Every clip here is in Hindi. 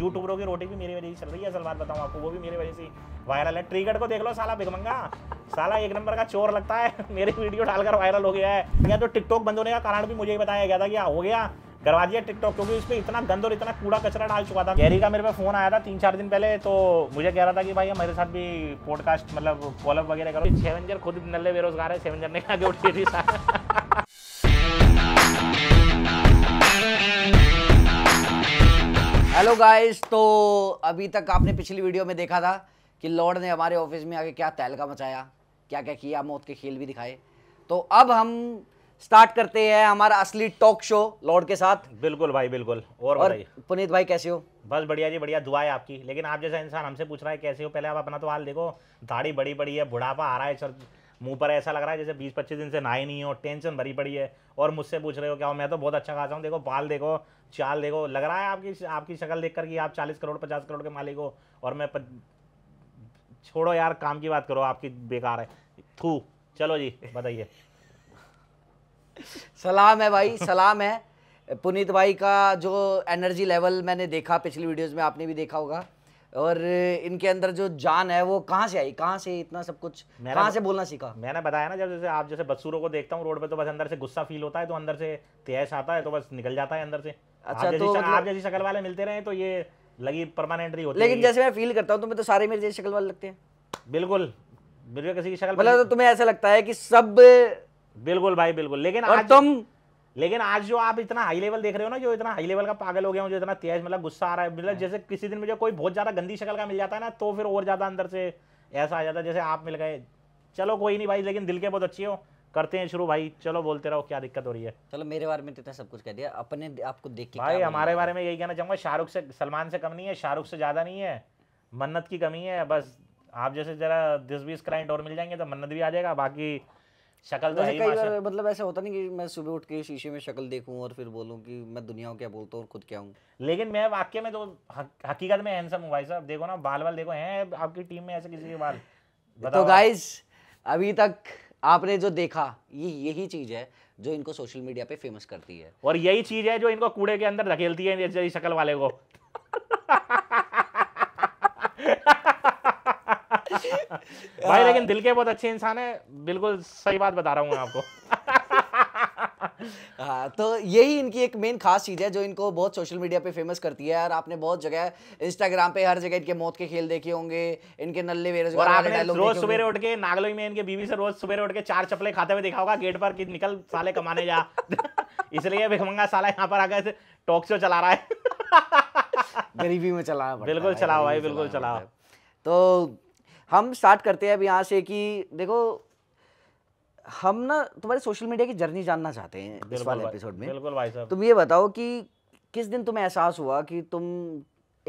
यूट्यूबरों की रोटी भी मेरी वजह से चल रही है असल बात बताऊँ आपको वो भी मेरी वजह से वायरल है ट्रिकेट को देख लो साला बिगमंगा साला एक नंबर का चोर लगता है मेरी वीडियो डालकर वायरल हो गया है या तो टिकटॉक बंद होने का कारण भी मुझे ही बताया गया था कि हाँ, हो गया करवा दिया टिकटॉक क्योंकि उस पर इतना गंद और इतना कूड़ा कचरा डाल चुका था गैरी का मेरे पे फोन आया था तीन चार दिन पहले तो मुझे कह रहा था कि भाई मेरे साथ भी पॉडकास्ट मतलब कॉलअप वगैरह करो सेवेंजर खुद नल्ले बेरोजगार है सेवेंजर ने आगे उठी थी हेलो गाइस तो अभी तक आपने पिछली वीडियो में देखा था कि लॉर्ड ने हमारे ऑफिस में आके क्या तहलका मचाया क्या क्या किया मौत के खेल भी दिखाए तो अब हम स्टार्ट करते हैं हमारा असली टॉक शो लॉर्ड के साथ बिल्कुल भाई बिल्कुल और, और पुनीत भाई कैसे हो बस बढ़िया जी बढ़िया दुआ है आपकी लेकिन आप जैसा इंसान हमसे पूछ रहा है कैसे हो पहले आप अपना तो हाल देखो दाढ़ी बड़ी बड़ी है बुढ़ापा आ रहा है सर मुंह पर ऐसा लग रहा है जैसे बीस पच्चीस दिन से नहाए नहीं हो टेंशन भरी पड़ी है और मुझसे पूछ रहे हो क्या हो मैं तो बहुत अच्छा खासा हूँ देखो बाल देखो चाल देखो लग रहा है आपकी आपकी शक्ल देख कर कि आप चालीस करोड़ पचास करोड़ के मालिक हो और मैं छोड़ो यार काम की बात करो आपकी बेकार है थू चलो जी बताइए सलाम है भाई सलाम है पुनीत भाई का जो एनर्जी लेवल मैंने देखा पिछली वीडियोस में आपने भी देखा होगा और इनके अंदर जो जान है वो कहाँ से आई कहाँ से इतना सब कुछ कहाँ से बोलना सीखा मैंने बताया ना जब जैसे आप जैसे बदसूरों को देखता हूँ रोड पे तो बस अंदर से गुस्सा फील होता है तो अंदर से तेज आता है तो बस निकल जाता है अंदर से अच्छा तो मतलब... आप जैसी शक्ल वाले मिलते रहे तो ये लगी परमानेंटली होती है लेकिन जैसे मैं फील करता हूँ तुम्हें तो सारे मेरे जैसे शक्ल वाले लगते हैं बिल्कुल बिल्कुल किसी की शक्ल मतलब तो तुम्हें ऐसा लगता है कि सब बिल्कुल भाई बिल्कुल लेकिन तुम लेकिन आज जो आप इतना हाई लेवल देख रहे हो ना जो इतना हाई लेवल का पागल हो गया हूँ जो इतना तेज मतलब गुस्सा आ रहा है मतलब हाँ। जैसे किसी दिन मुझे कोई बहुत ज़्यादा गंदी शक्ल का मिल जाता है ना तो फिर और ज़्यादा अंदर से ऐसा आ जाता है जैसे आप मिल गए चलो कोई नहीं भाई लेकिन दिल के बहुत अच्छी हो करते हैं शुरू भाई चलो बोलते रहो क्या दिक्कत हो रही है चलो मेरे बारे में तो इतना सब कुछ कह दिया अपने आपको देख के भाई हमारे बारे में यही कहना चाहूँगा शाहरुख से सलमान से कम नहीं है शाहरुख से ज़्यादा नहीं है मन्नत की कमी है बस आप जैसे ज़रा दस बीस क्लाइंट और मिल जाएंगे तो मन्नत भी आ जाएगा बाकी शक्ल तो कई बार मतलब ऐसा होता नहीं कि मैं सुबह उठ के शीशे में शक्ल देखूं और फिर बोलूं कि मैं दुनिया क्या बोलता हूँ और खुद क्या हूं लेकिन मैं वाक्य में तो हकीकत में हैंडसम हूं भाई साहब देखो ना बाल बाल देखो हैं आपकी टीम में ऐसे किसी के बाल तो गाइज अभी तक आपने जो देखा ये यही चीज़ है जो इनको सोशल मीडिया पे फेमस करती है और यही चीज़ है जो इनको कूड़े के अंदर धकेलती है शक्ल वाले को भाई लेकिन हाँ। दिल के बहुत अच्छे इंसान है बिल्कुल सही बात बता रहा हूँ आपको हाँ तो यही इनकी एक मेन खास चीज़ है जो इनको बहुत सोशल मीडिया पे फेमस करती है और आपने बहुत जगह इंस्टाग्राम पे हर जगह इनके मौत के खेल देखे होंगे इनके नल्ले बेरोजगार रोज सुबह उठ के नागलोई में इनके बीवी से रोज सुबह उठ के चार चपले खाते हुए देखा होगा गेट पर कि निकल साले कमाने जा इसलिए भिखमंगा साला यहाँ पर आकर टॉक शो चला रहा है गरीबी में चला बिल्कुल चला भाई बिल्कुल चला तो हम स्टार्ट करते हैं अब यहाँ से कि देखो हम ना तुम्हारे सोशल मीडिया की जर्नी जानना चाहते हैं इस वाले एपिसोड में बिल्कुल भाई साहब तुम ये बताओ कि किस दिन तुम्हें एहसास हुआ कि तुम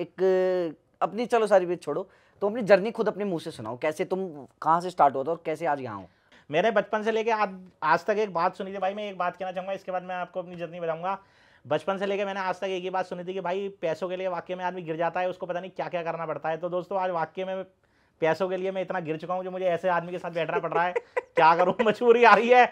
एक अपनी चलो सारी बात छोड़ो तो अपनी जर्नी खुद अपने मुंह से सुनाओ कैसे तुम कहाँ से स्टार्ट हुआ था और कैसे आज यहाँ हो मैंने बचपन से लेके आज आज तक एक बात सुनी थी भाई मैं एक बात कहना चाहूँगा इसके बाद मैं आपको अपनी जर्नी बताऊँगा बचपन से लेके मैंने आज तक एक ही बात सुनी थी कि भाई पैसों के लिए वाक्य में आदमी गिर जाता है उसको पता नहीं क्या क्या करना पड़ता है तो दोस्तों आज वाक्य में पैसों के लिए मैं इतना गिर चुका हूँ जो मुझे ऐसे आदमी के साथ बैठना पड़ रहा है क्या करूँ मजबूरी आ रही है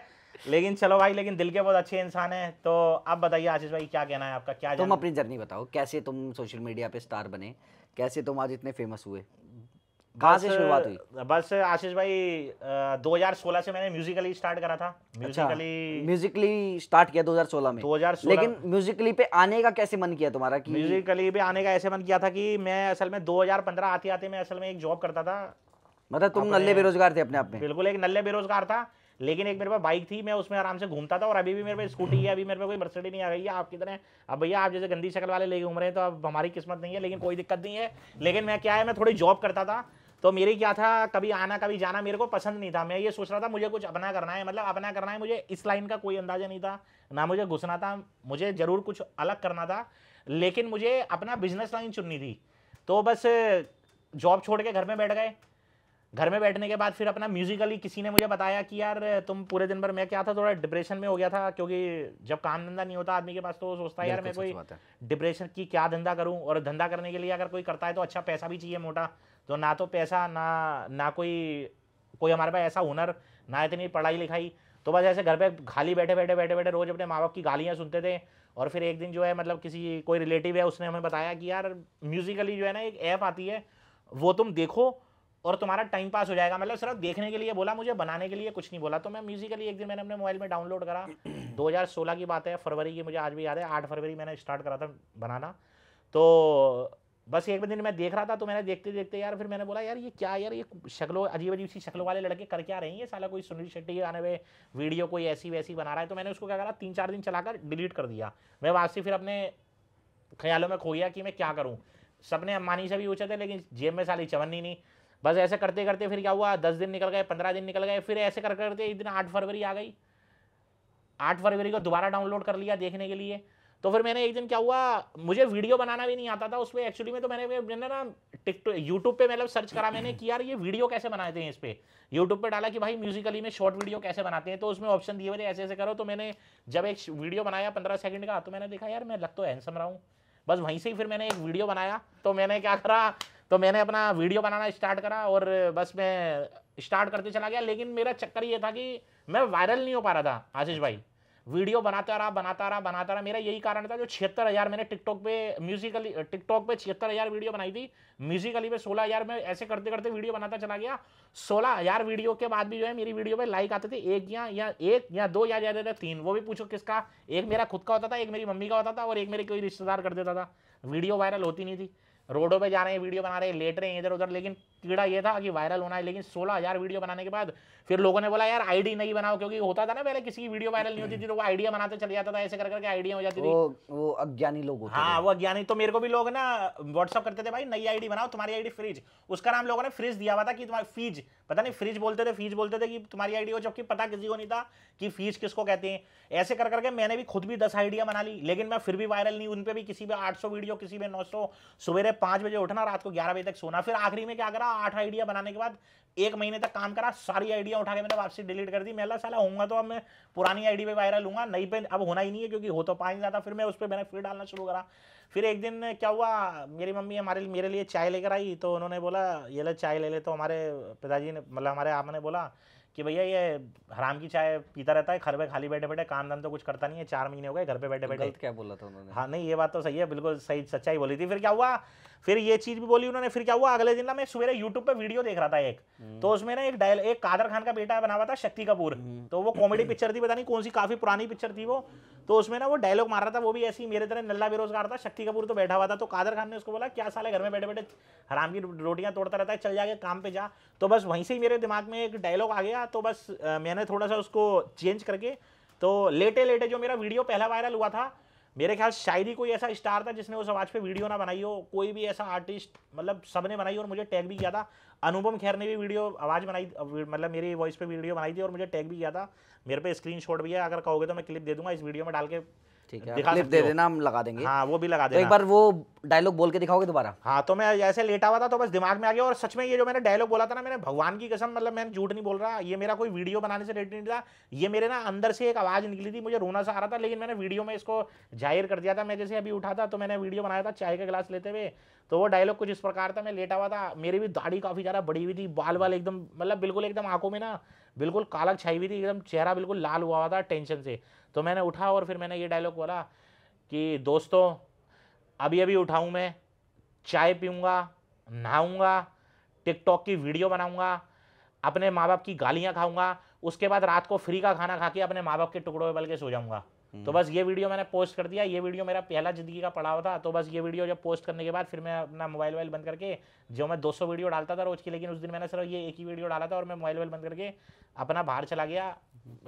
लेकिन चलो भाई लेकिन दिल के बहुत अच्छे इंसान है तो अब बताइए आशीष भाई क्या कहना है आपका क्या तुम अपनी जर्नी बताओ कैसे तुम सोशल मीडिया पे स्टार बने कैसे तुम आज इतने फेमस हुए कहाँ से शुरुआत हुई बस आशीष भाई आ, 2016 से मैंने म्यूजिकली स्टार्ट करा था म्यूजिकली म्यूजिकली स्टार्ट किया 2016 में 2016 लेकिन म्यूजिकली पे आने का कैसे मन किया तुम्हारा कि म्यूजिकली पे आने का ऐसे मन किया था कि मैं असल में 2015 आते आते मैं असल में एक जॉब करता था मतलब तुम नल्ले बेरोजगार थे अपने आप में बिल्कुल एक नल्ले बेरोजगार था लेकिन एक मेरे पास बाइक थी मैं उसमें आराम से घूमता था और अभी भी मेरे पास स्कूटी है अभी मेरे पास कोई मर्सिडी नहीं आ गई है आप कितने अब भैया आप जैसे गंदी शक्ल वाले लेके घूम रहे हैं तो अब हमारी किस्मत नहीं है लेकिन कोई दिक्कत नहीं है लेकिन मैं क्या है मैं थोड़ी जॉब करता था तो मेरे क्या था कभी आना कभी जाना मेरे को पसंद नहीं था मैं ये सोच रहा था मुझे कुछ अपना करना है मतलब अपना करना है मुझे इस लाइन का कोई अंदाजा नहीं था ना मुझे घुसना था मुझे ज़रूर कुछ अलग करना था लेकिन मुझे अपना बिजनेस लाइन चुननी थी तो बस जॉब छोड़ के घर में बैठ गए घर में बैठने के बाद फिर अपना म्यूजिकली किसी ने मुझे बताया कि यार तुम पूरे दिन भर मैं क्या था थोड़ा डिप्रेशन में हो गया था क्योंकि जब काम धंधा नहीं होता आदमी के पास तो सोचता है यार मैं कोई डिप्रेशन की क्या धंधा करूं और धंधा करने के लिए अगर कोई करता है तो अच्छा पैसा भी चाहिए मोटा तो ना तो पैसा ना ना कोई कोई हमारे पास ऐसा हुनर ना इतनी पढ़ाई लिखाई तो बस ऐसे घर पे खाली बैठे बैठे बैठे बैठे रोज़ अपने माँ बाप की गालियाँ सुनते थे और फिर एक दिन जो है मतलब किसी कोई रिलेटिव है उसने हमें बताया कि यार म्यूज़िकली जो है ना एक ऐप आती है वो तुम देखो और तुम्हारा टाइम पास हो जाएगा मतलब सिर्फ देखने के लिए बोला मुझे बनाने के लिए कुछ नहीं बोला तो मैं म्यूजिकली एक दिन मैंने अपने मोबाइल में डाउनलोड करा 2016 की बात है फरवरी की मुझे आज भी याद है आठ फरवरी मैंने स्टार्ट करा था बनाना तो बस एक दिन मैं देख रहा था तो मैंने देखते देखते यार फिर मैंने बोला यार ये क्या यार ये शक्लों अजीब अजीब सी शक्लों वाले लड़के कर क्या रहे हैं ये साला कोई सुनील शेट्टी आने हुए वीडियो कोई ऐसी वैसी बना रहा है तो मैंने उसको क्या करा तीन चार दिन चलाकर डिलीट कर दिया मैं वहाँ से फिर अपने ख्यालों में खो गया कि मैं क्या करूँ सपने अम्बानी से भी पूछे थे लेकिन जेब में साली चवन नहीं बस ऐसे करते करते फिर क्या हुआ दस दिन निकल गए पंद्रह दिन निकल गए फिर ऐसे कर करते एक दिन आठ फरवरी आ गई आठ फरवरी को दोबारा डाउनलोड कर लिया देखने के लिए तो फिर मैंने एक दिन क्या हुआ मुझे वीडियो बनाना भी नहीं आता था उसमें एक्चुअली में तो मैंने मैंने ना टिकट यूट्यूब पे मतलब सर्च करा मैंने कि यार ये वीडियो कैसे बनाते हैं इस पर यूट्यूब पे डाला कि भाई म्यूजिकली में शॉर्ट वीडियो कैसे बनाते हैं तो उसमें ऑप्शन दिए मेरे ऐसे ऐसे करो तो मैंने जब एक वीडियो बनाया पंद्रह सेकंड का तो मैंने देखा यार मैं लग तो हैंडसम रहा हूँ बस वहीं से ही फिर मैंने एक वीडियो बनाया तो मैंने क्या करा तो मैंने अपना वीडियो बनाना स्टार्ट करा और बस मैं स्टार्ट करते चला गया लेकिन मेरा चक्कर ये था कि मैं वायरल नहीं हो पा रहा था आशीष भाई वीडियो बनाता रहा बनाता रहा बनाता रहा मेरा यही कारण था जो छिहत्तर हज़ार मैंने टिकटॉक पे म्यूजिकली टिकटॉक पे छिहत्तर हज़ार वीडियो बनाई थी म्यूजिकली पे सोलह हज़ार में ऐसे करते करते वीडियो बनाता चला गया सोलह हज़ार वीडियो के बाद भी जो है मेरी वीडियो पे लाइक आते थे एक या, या एक या दो या ज़्यादा तीन वो भी पूछो किसका एक मेरा खुद का होता था एक मेरी मम्मी का होता था और एक मेरे कोई रिश्तेदार कर देता था वीडियो वायरल होती नहीं थी रोडों पर जा रहे हैं वीडियो बना रहे हैं लेट रहे हैं इधर उधर लेकिन कीड़ा ये था कि वायरल होना है लेकिन सोलह हज़ार वीडियो बनाने के बाद फिर लोगों ने बोला यार आईडी नहीं बनाओ क्योंकि होता था ना पहले किसी की वीडियो वायरल नहीं होती थी तो वो आइडिया बनाते चले जाता था ऐसे कर करके आइडिया हो जाती थी वो अज्ञानी लोग होते हाँ वो अज्ञानी तो मेरे को भी लोग ना व्हाट्सअप करते थे भाई नई आईडी बनाओ तुम्हारी आईडी फ्रिज उसका नाम लोगों ने फ्रिज दिया हुआ था कि तुम्हारी फीज पता नहीं फ्रिज बोलते थे फीज बोलते थे कि तुम्हारी आईडी हो जबकि पता किसी को नहीं था कि फीज किसको कहते हैं ऐसे कर करके मैंने भी खुद भी दस आइडिया बना ली लेकिन मैं फिर भी वायरल नहीं उन पर भी किसी पे आठ वीडियो किसी पे नौ सौ सवेरे पाँच बजे उठना रात को ग्यारह बजे तक सोना फिर आखिरी में क्या करा करा आठ आइडिया बनाने के बाद एक महीने तक काम करा सारी आइडिया उठा के मैंने वापसी डिलीट कर दी मैं अल्लाह साला होऊंगा तो अब मैं पुरानी आईडी पे वायरल लूंगा नई पे अब होना ही नहीं है क्योंकि हो तो पा नहीं जाता फिर मैं उस पर मैंने फिर डालना शुरू करा फिर एक दिन क्या हुआ मेरी मम्मी हमारे मेरे लिए चाय लेकर आई तो उन्होंने बोला ये ले चाय ले ले तो हमारे पिताजी ने मतलब हमारे आप ने बोला कि भैया ये हराम की चाय पीता रहता है घर पे खाली बैठे बैठे काम धाम तो कुछ करता नहीं है चार महीने हो गए घर पे बैठे बैठे क्या बोला था उन्होंने हाँ नहीं ये बात तो सही है बिल्कुल सही सच्चाई बोली थी फिर क्या हुआ फिर ये चीज भी बोली उन्होंने फिर क्या हुआ अगले दिन ना मैं सवेरे यूट्यूब पे वीडियो देख रहा था एक हम्म। तो उसमें ना एक डायल एक कादर खान का बेटा बना हुआ था शक्ति कपूर हम्म। तो वो कॉमेडी पिक्चर थी पता नहीं कौन सी काफी पुरानी पिक्चर थी वो तो उसमें ना वो डायलॉग मार रहा था वो भी ऐसी मेरे तरह नल्ला बेरोजगार था शक्ति कपूर तो बैठा हुआ था तो कादर खान ने उसको बोला क्या साले घर में बैठे बैठे हराम की रोटियां तोड़ता रहता है चल जाके काम पे जा तो बस वहीं से ही मेरे दिमाग में एक डायलॉग आ गया तो बस मैंने थोड़ा सा उसको चेंज करके तो लेटे लेटे जो मेरा वीडियो पहला वायरल हुआ था मेरे ख्याल शायरी कोई ऐसा स्टार था जिसने उस आवाज़ पे वीडियो ना बनाई हो कोई भी ऐसा आर्टिस्ट मतलब सबने बनाई और मुझे टैग भी किया था अनुपम खैर ने भी वीडियो आवाज़ बनाई मतलब मेरी वॉइस पे वीडियो बनाई थी और मुझे टैग भी किया था मेरे पे स्क्रीनशॉट भी है अगर कहोगे तो मैं क्लिप दे दूंगा इस वीडियो में डाल के ठीक है दे देना हम लगा देंगे हाँ वो भी लगा तो देना एक बार वो डायलॉग बोल के दिखाओगे दोबारा हाँ तो मैं जैसे लेटा हुआ था तो बस दिमाग में आ गया और सच में ये जो मैंने डायलॉग बोला था ना मैंने भगवान की कसम मतलब मैंने झूठ नहीं बोल रहा ये मेरा कोई वीडियो बनाने से रिलेटेड नहीं था ये मेरे ना अंदर से एक आवाज़ निकली थी मुझे रोना सा आ रहा था लेकिन मैंने वीडियो में इसको जाहिर कर दिया था मैं जैसे अभी उठा था तो मैंने वीडियो बनाया था चाय का गिलास लेते हुए तो वो डायलॉग कुछ इस प्रकार था मैं लेटा हुआ था मेरी भी दाढ़ी काफ़ी ज़्यादा बड़ी हुई थी बाल बाल एकदम मतलब बिल्कुल एकदम आंखों में ना बिल्कुल कालक छाई हुई थी एकदम चेहरा बिल्कुल लाल हुआ हुआ था टेंशन से तो मैंने उठा और फिर मैंने ये डायलॉग बोला कि दोस्तों अभी अभी उठाऊँ मैं चाय पीऊँगा नहाऊँगा टिकटॉक की वीडियो बनाऊँगा अपने माँ बाप की गालियाँ खाऊँगा उसके बाद रात को फ्री का खाना खा के अपने माँ बाप के टुकड़ों में बल के सो जाऊँगा तो बस ये वीडियो मैंने पोस्ट कर दिया ये वीडियो मेरा पहला जिंदगी का पड़ाव था तो बस ये वीडियो जब पोस्ट करने के बाद फिर मैं अपना मोबाइल वाइल बंद करके जो मैं 200 वीडियो डालता था रोज की लेकिन उस दिन मैंने सिर्फ ये एक ही वीडियो डाला था और मैं मोबाइल वाइल बंद करके अपना बाहर चला गया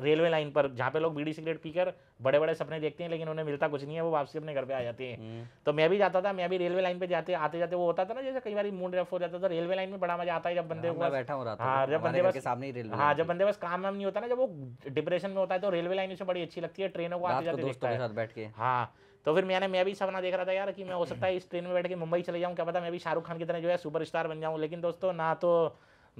रेलवे लाइन पर जहाँ पे लोग बीड़ी सिगरेट पीकर बड़े बड़े सपने देखते हैं लेकिन उन्हें मिलता कुछ नहीं है वो वापसी अपने घर पे आ जाते हैं हम्म। तो मैं भी जाता था मैं भी रेलवे लाइन पे जाते आते जाते वो होता था ना जैसे कई बार मूड रफ हो जाता था तो रेलवे लाइन में बड़ा मजा आता है जब बंदे बैठा हो रहा हाँ जब बंदे बस हाँ जब बंदे बस काम वाम नहीं होता ना जब वो डिप्रेशन में होता है तो रेलवे लाइन से बड़ी अच्छी लगती है ट्रेनों को आते जाते बैठ के हाँ तो फिर मैंने मैं भी सपना देख रहा था यार कि मैं हो सकता है इस ट्रेन में बैठ के मुंबई चले जाऊँ क्या पता मैं भी शाहरुख खान की तरह जो है सुपरस्टार बन जाऊँ लेकिन दोस्तों ना तो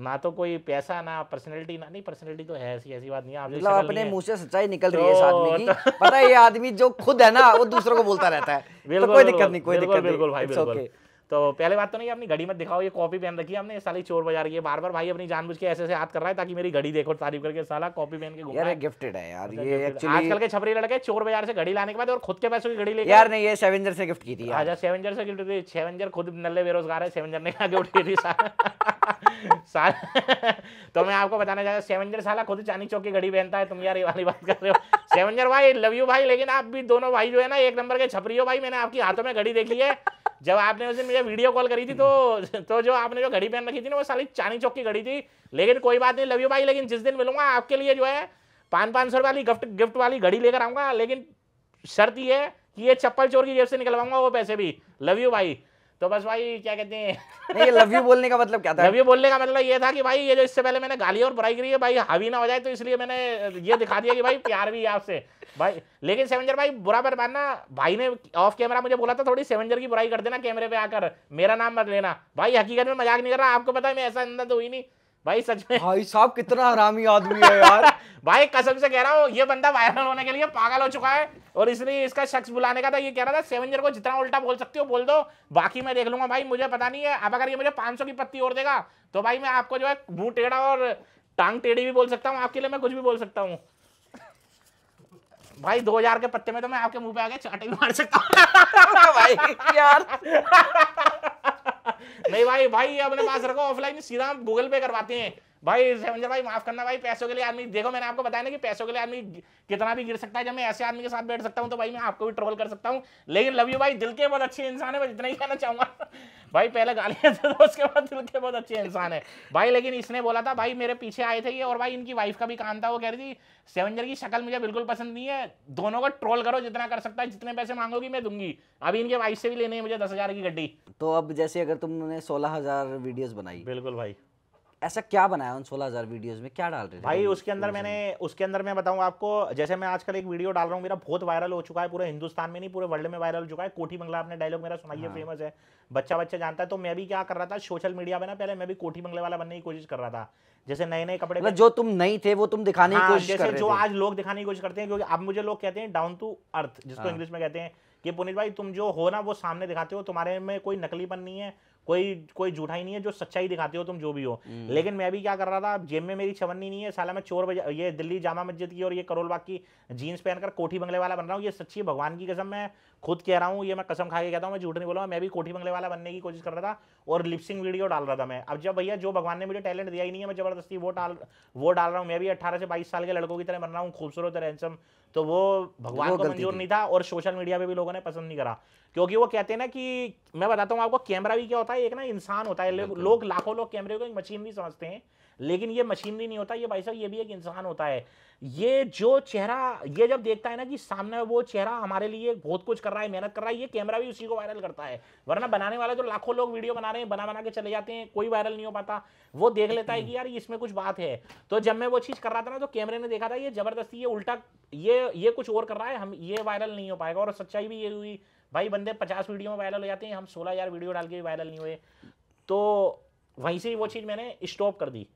ना तो कोई पैसा ना पर्सनैलिटी ना नहीं पर्सनैलिटी तो है ऐसी ऐसी बात नहीं आप मतलब अपने मुंह से सच्चाई निकल रही है इस तो आदमी की तो पता है ये आदमी जो खुद है ना वो दूसरों को बोलता रहता है तो कोई दिक्कत नहीं कोई दिक्कत नहीं बिल्कुल भाई बिल्कुल तो पहले बात तो नहीं अपनी घड़ी मत दिखाओ ये कॉपी पहन रखी है हमने साली चोर रही की बार बार भाई अपनी जानबूझ के ऐसे ऐसे हाथ कर रहा है ताकि मेरी घड़ी देखो तारीफ करके साला कॉपी पहन के यार गिफ्टेड है यार अच्छा, ये एक्चुअली आजकल के छपरी लड़के चोर बाजार से घड़ी लाने के बाद और खुद के पैसों की घड़ी लेकर यार नहीं ये सेवेंजर से गिफ्ट की थी अच्छा सेवेंजर से गिफ्ट थी सेवेंजर खुद नल्ले बेरोजगार है सेवेंजर ने आगे उठी थी साल तो मैं आपको बताना चाहता सेवेंजर साला खुद चांदी चौक की घड़ी पहनता है तुम यार ये वाली बात कर रहे हो सेवेंजर भाई लव यू भाई लेकिन आप भी दोनों भाई जो है ना एक नंबर के छपरी हो भाई मैंने आपकी हाथों में घड़ी देखी है जब आपने उस दिन मुझे मुझे वीडियो कॉल करी थी तो तो जो आपने जो घड़ी पहन रखी थी ना वो साली चांदी चौक की घड़ी थी लेकिन कोई बात नहीं लव यू भाई लेकिन जिस दिन मिलूंगा आपके लिए जो है पाँच पाँच सौ वाली गिफ्ट गिफ्ट वाली घड़ी लेकर आऊंगा लेकिन शर्त ये है कि ये चप्पल चोर की जेब से निकलवाऊंगा वो पैसे भी लव यू भाई तो बस भाई क्या कहते हैं नहीं लव यू बोलने का मतलब क्या था लव यू बोलने का मतलब ये था कि भाई ये जो इससे पहले मैंने गाली और बुराई करी है भाई हावी ना हो जाए तो इसलिए मैंने ये दिखा दिया कि भाई प्यार भी है आपसे भाई लेकिन सेवेंजर भाई बुरा पर मानना भाई ने ऑफ कैमरा मुझे बोला था थोड़ी सेवेंजर की बुराई कर देना कैमरे पे आकर मेरा नाम मत लेना भाई हकीकत में मजाक नहीं कर रहा आपको पता है मैं ऐसा अंदर तो हुई नहीं भाई सच में भाई साहब कितना हरामी आदमी है यार भाई कसम से कह रहा हूँ ये बंदा वायरल होने के लिए पागल हो चुका है और इसलिए इसका शख्स बुलाने का था ये कह रहा था सेवेंजर को जितना उल्टा बोल सकती हो बोल दो बाकी मैं देख लूंगा भाई मुझे पता नहीं है अब अगर ये मुझे पाँच की पत्ती और देगा तो भाई मैं आपको जो है मुंह टेढ़ा और टांग टेढ़ी भी बोल सकता हूँ आपके लिए मैं कुछ भी बोल सकता हूँ भाई दो हजार के पत्ते में तो मैं आपके मुंह पे आके चाटे भी मार सकता हूँ भाई यार नहीं भाई भाई अपने पास रखो ऑफलाइन सीधा गूगल पे करवाते हैं भाई सेवंजर भाई माफ करना भाई पैसों के लिए आदमी देखो मैंने आपको बताया ना कि पैसों के लिए आदमी कितना भी गिर सकता है जब मैं ऐसे आदमी के साथ बैठ सकता हूँ तो भाई मैं आपको भी ट्रोल कर सकता हूँ लेकिन लव यू भाई दिल के बहुत अच्छे इंसान है मैं जितना ही कहना चाहूंगा भाई पहले गाली थे तो उसके बाद दिल के बहुत अच्छे इंसान है भाई लेकिन इसने बोला था भाई मेरे पीछे आए थे ये और भाई इनकी वाइफ का भी काम था वो कह रही थी सेवंजर की शक्ल मुझे बिल्कुल पसंद नहीं है दोनों को ट्रोल करो जितना कर सकता है जितने पैसे मांगोगी मैं दूंगी अभी इनके वाइफ से भी लेने है मुझे दस हजार की गड्डी तो अब जैसे अगर तुमने सोलह हजार वीडियोज बनाई बिल्कुल भाई ऐसा क्या बनाया उन सोलह हजार वीडियो में क्या डाल रहे थे भाई उसके अंदर मैंने उसके अंदर मैं बताऊंगा आपको जैसे मैं आजकल एक वीडियो डाल रहा हूँ मेरा बहुत वायरल हो चुका है पूरे हिंदुस्तान में नहीं पूरे वर्ल्ड में वायरल हो चुका है कोठी बंगला आपने डायलॉग मेरा सुनाइए हाँ। फेमस है बच्चा बच्चा जानता है तो मैं भी क्या कर रहा था सोशल मीडिया में ना पहले मैं भी कोठी बंगले वाला बनने की कोशिश कर रहा था जैसे नए नए कपड़े मतलब जो तुम नहीं थे वो तुम दिखाने की हाँ, कोशिश कर रहे जो आज लोग दिखाने की कोशिश करते हैं क्योंकि अब मुझे लोग कहते हैं डाउन टू अर्थ जिसको इंग्लिश हाँ। में कहते हैं कि पुनित भाई तुम जो हो ना वो सामने दिखाते हो तुम्हारे में कोई नकलीपन नहीं है कोई कोई झूठा ही नहीं है जो सच्चाई दिखाते हो तुम जो भी हो हम्म। लेकिन मैं भी क्या कर रहा था जेब में मेरी छवन्नी नहीं है साला मैं चोर ये दिल्ली जामा मस्जिद की और ये करोल बाग की जीन्स पहनकर कोठी बंगले वाला बन रहा हूँ ये सच्ची भगवान की कसम मैं खुद कह रहा हूँ ये मैं कसम खा के कहता हूँ मैं झूठ नहीं बोला मैं भी कोठी बंगले वाला बनने की कोशिश कर रहा था और लिपसिंग वीडियो डाल रहा था मैं अब जब भैया जो भगवान ने मुझे टैलेंट दिया ही नहीं है मैं जबरदस्ती वो डाल वो डाल रहा हूँ मैं भी अट्ठारह से बाईस साल के लड़कों की तरह बन रहा हूँ खूबसूरत रहसम तो वो भगवान को मंजूर नहीं था और सोशल मीडिया पे भी लोगों ने पसंद नहीं करा क्योंकि वो कहते हैं ना कि मैं बताता हूँ आपको कैमरा भी क्या होता है एक ना इंसान होता है लोग लाखों लोग कैमरे को एक मशीन भी समझते हैं लेकिन ये मशीनरी नहीं होता ये भाई साहब ये भी एक इंसान होता है ये जो चेहरा ये जब देखता है ना कि सामने वो चेहरा हमारे लिए बहुत कुछ कर रहा है मेहनत कर रहा है ये कैमरा भी उसी को वायरल करता है वरना बनाने वाला तो लाखों लोग वीडियो बना रहे हैं बना बना के चले जाते हैं कोई वायरल नहीं हो पाता वो देख लेता है कि यार इसमें कुछ बात है तो जब मैं वो चीज़ कर रहा था ना तो कैमरे ने देखा था ये ज़बरदस्ती ये उल्टा ये ये कुछ और कर रहा है हम ये वायरल नहीं हो पाएगा और सच्चाई भी ये हुई भाई बंदे पचास वीडियो में वायरल हो जाते हैं हम सोलह हज़ार वीडियो डाल के वायरल नहीं हुए तो वहीं से ही वो चीज़ मैंने स्टॉप कर दी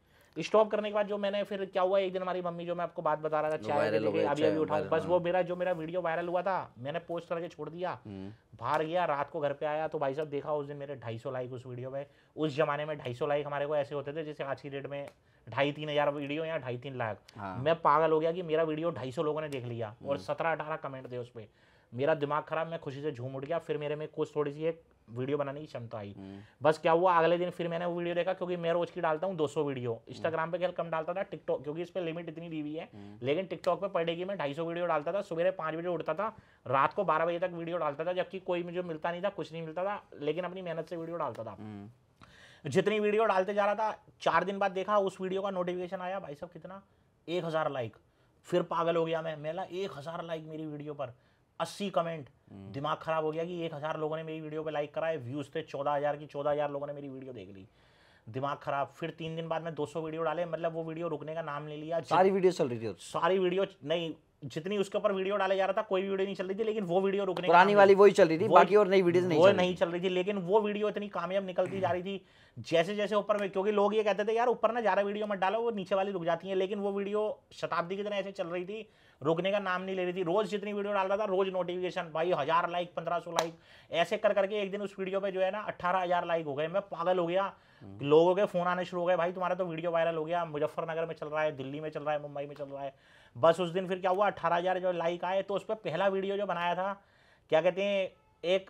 स्टॉप करने के बाद जो मैंने फिर क्या हुआ एक दिन हमारी मम्मी जो मैं आपको बात बता रहा था चाय अभी अभी उठाऊँ बस वो हाँ। मेरा जो मेरा वीडियो वायरल हुआ था मैंने पोस्ट करके छोड़ दिया हम्म। बाहर गया रात को घर पे आया तो भाई साहब देखा उस दिन मेरे ढाई लाइक उस वीडियो में उस जमाने में ढाई लाइक हमारे को ऐसे होते थे जैसे आज की डेट में ढाई तीन हजार वीडियो या ढाई तीन लाख हाँ। मैं पागल हो गया कि मेरा वीडियो ढाई सौ लोगों ने देख लिया और हम्म। सत्रह अठारह कमेंट थे उस पर मेरा दिमाग खराब मैं खुशी से झूम उठ गया फिर मेरे में कुछ थोड़ी सी एक वीडियो बनाने की क्षमता आई हम्म। बस क्या हुआ अगले दिन फिर मैंने वो वीडियो देखा क्योंकि मैं रोज की डालता हूँ 200 वीडियो इंस्टाग्राम हम्म। पे खेल कम डालता था टिकटॉक क्योंकि इस पर लिमिट इतनी दी हुई है हम्म। लेकिन टिकटॉक पे पर की मैं 250 वीडियो डालता था सुबह पांच बजे उठता था रात को बारह बजे तक वीडियो डालता था जबकि कोई मुझे मिलता नहीं था कुछ नहीं मिलता था लेकिन अपनी मेहनत से वीडियो डालता था जितनी वीडियो डालते जा रहा था चार दिन बाद देखा उस वीडियो का नोटिफिकेशन आया भाई साहब कितना एक लाइक फिर पागल हो गया मैं मेला एक हजार लाइक मेरी वीडियो पर अस्सी कमेंट हम्म। दिमाग खराब हो गया कि एक हज़ार लोगों ने मेरी वीडियो पे लाइक कराए व्यूज़ थे चौदह हज़ार की चौदह हज़ार लोगों ने मेरी वीडियो देख ली दिमाग खराब फिर तीन दिन बाद में दो सौ वीडियो डाले मतलब वो वीडियो रुकने का नाम ले लिया सारी वीडियो चल रही थी सारी वीडियो नहीं जितनी उसके ऊपर वीडियो डाले जा रहा था कोई वीडियो नहीं चल रही थी लेकिन वो वीडियो रुकने पुरानी वाली वही चल रही थी बाकी और नई वीडियो नहीं वो नहीं चल रही थी लेकिन वो वीडियो इतनी कामयाब निकलती जा रही थी जैसे जैसे ऊपर में क्योंकि लोग ये कहते थे यार ऊपर ना ज्यादा वीडियो मत डालो वो नीचे वाली रुक जाती है लेकिन वो वीडियो शताब्दी की तरह ऐसे चल रही थी रुकने का नाम नहीं ले रही थी रोज जितनी वीडियो डाल रहा था रोज नोटिफिकेशन भाई हजार लाइक पंद्रह सौ लाइक ऐसे कर करके एक दिन उस वीडियो पे जो है ना अट्ठारह हजार लाइक हो गए मैं पागल हो गया हम्म। लोगों के फोन आने शुरू हो गए भाई तुम्हारा तो वीडियो वायरल हो गया मुजफ्फरनगर में चल रहा है दिल्ली में चल रहा है मुंबई में चल रहा है बस उस दिन फिर क्या हुआ अठारह हज़ार जो लाइक आए तो उस पर पहला वीडियो जो बनाया था क्या कहते हैं एक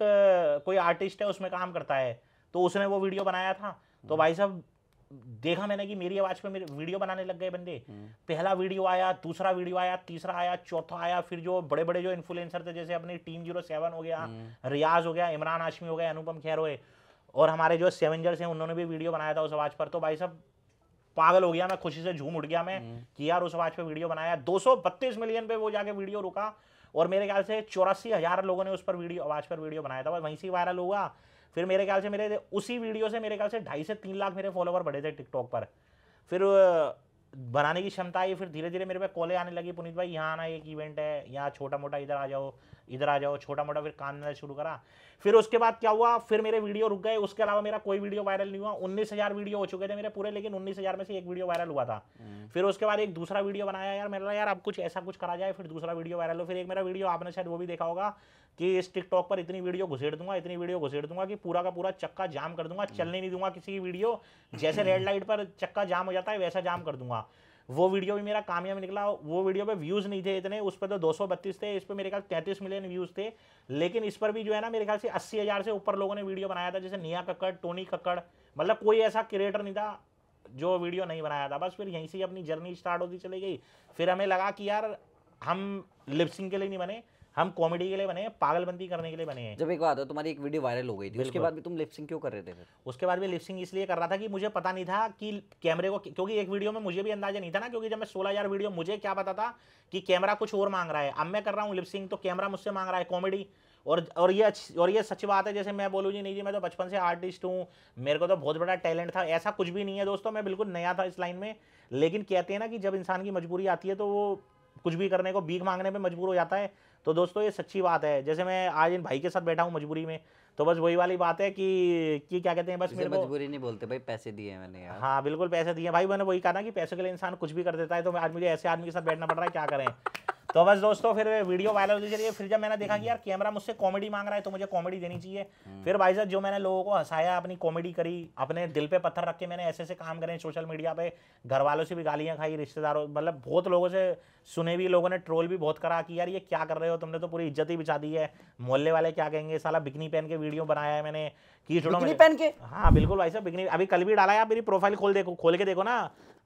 कोई आर्टिस्ट है उसमें काम करता है तो उसने वो वीडियो बनाया था तो भाई साहब देखा मैंने कि मेरी आवाज़ पे मेरे वीडियो बनाने लग गए बंदे हम्म। पहला वीडियो आया दूसरा वीडियो आया तीसरा आया चौथा आया फिर जो बड़े बड़े जो इन्फ्लुएंसर थे जैसे अपनी टीम जीरो सेवन हो गया हम्म। रियाज हो गया इमरान हाशमी हो गया अनुपम खैर हुए और हमारे जो सेवेंजर्स हैं उन्होंने भी वीडियो बनाया था उस आवाज़ पर तो भाई साहब पागल हो गया मैं खुशी से झूम उठ गया मैं हम्म। कि यार उस आवाज पे वीडियो बनाया बत्तीस मिलियन पे वो जाके वीडियो रुका और मेरे ख्याल से चौरासी हजार लोगों ने उस पर वीडियो आवाज पर वीडियो बनाया था वहीं से वायरल हुआ फिर मेरे ख्याल से मेरे उसी वीडियो से मेरे ख्याल से ढाई से तीन लाख मेरे फॉलोवर बढ़े थे टिकटॉक पर फिर बनाने की क्षमता आई फिर धीरे धीरे मेरे पे कॉले आने लगी पुनीत भाई यहाँ आना एक इवेंट है यहाँ छोटा मोटा इधर आ जाओ इधर आ जाओ छोटा मोटा फिर काम देना शुरू करा फिर उसके बाद क्या हुआ फिर मेरे वीडियो रुक गए उसके अलावा मेरा कोई वीडियो वायरल नहीं हुआ उन्नीस हज़ार वीडियो हो चुके थे मेरे पूरे लेकिन उन्नीस हज़ार में से एक वीडियो वायरल हुआ था हम्म। फिर उसके बाद एक दूसरा वीडियो बनाया यार मेरा यार अब कुछ ऐसा कुछ करा जाए फिर दूसरा वीडियो वायरल हो फिर एक मेरा वीडियो आपने शायद वो भी देखा होगा कि इस टिकटॉक पर इतनी वीडियो घुसेड़ दूंगा इतनी वीडियो घुसेड़ दूंगा कि पूरा का पूरा चक्का जाम कर दूंगा हम्म। चलने नहीं दूंगा किसी की वीडियो जैसे रेड लाइट हम्म। पर चक्का जाम हो जाता है वैसा जाम कर दूंगा वो वीडियो भी मेरा कामयाब निकला वो वीडियो पे व्यूज़ नहीं थे इतने उस पर तो बत्तीस थे इस पर मेरे ख्याल तैंतीस मिलियन व्यूज़ थे लेकिन इस पर भी जो है ना मेरे ख्याल से अस्सी हज़ार से ऊपर लोगों ने वीडियो बनाया था जैसे निया कक्कड़ टोनी कक्कड़ मतलब कोई ऐसा क्रिएटर नहीं था जो वीडियो नहीं बनाया था बस फिर यहीं से अपनी जर्नी स्टार्ट होती चली गई फिर हमें लगा कि यार हम लिपसिंग के लिए नहीं बने हम कॉमेडी के लिए बने हैं पागलबंदी करने के लिए बने हैं जब एक बात तो है तुम्हारी एक वीडियो वायरल हो गई थी उसके बाद भी तुम लिपसिंग क्यों कर रहे थे उसके बाद भी लिपसिंग इसलिए कर रहा था कि मुझे पता नहीं था कि कैमरे को क्योंकि एक वीडियो में मुझे भी अंदाजा नहीं था ना क्योंकि जब मैं सोलह हजार वीडियो मुझे क्या पता था कि कैमरा कुछ और मांग रहा है अब मैं कर रहा हूँ लिपसिंग तो कैमरा मुझसे मांग रहा है कॉमेडी और और ये और ये सच बात है जैसे मैं बोलूँ जी नहीं जी मैं तो बचपन से आर्टिस्ट हूँ मेरे को तो बहुत बड़ा टैलेंट था ऐसा कुछ भी नहीं है दोस्तों मैं बिल्कुल नया था इस लाइन में लेकिन कहते हैं ना कि जब इंसान की मजबूरी आती है तो वो कुछ भी करने को भीख मांगने पर मजबूर हो जाता है तो दोस्तों ये सच्ची बात है जैसे मैं आज इन भाई के साथ बैठा हूँ मजबूरी में तो बस वही वाली बात है कि कि क्या कहते हैं बस मेरे मजबूरी नहीं बोलते भाई पैसे दिए मैंने यार हाँ बिल्कुल पैसे दिए भाई मैंने वही कहा ना कि पैसे के लिए इंसान कुछ भी कर देता है तो आज मुझे ऐसे आदमी के साथ बैठना पड़ रहा है क्या करें तो बस दोस्तों फिर वीडियो वायरल होती चलिए फिर जब मैंने देखा कि यार कैमरा मुझसे कॉमेडी मांग रहा है तो मुझे कॉमेडी देनी चाहिए हम्म। फिर भाई साहब जो मैंने लोगों को हंसाया अपनी कॉमेडी करी अपने दिल पे पत्थर रख के मैंने ऐसे ऐसे काम करें सोशल मीडिया पे घर वालों से भी गालियाँ खाई रिश्तेदारों मतलब बहुत लोगों से सुने भी लोगों ने ट्रोल भी बहुत करा कि यार ये क्या कर रहे हो तुमने तो पूरी इज्जत ही बिछा दी है मोहल्ले वाले क्या कहेंगे साला बिकनी पहन के वीडियो बनाया है मैंने की बिकनी पहन के हाँ बिल्कुल भाई साहब बिकनी अभी कल भी डाला है आप मेरी प्रोफाइल खोल देखो खोल के देखो ना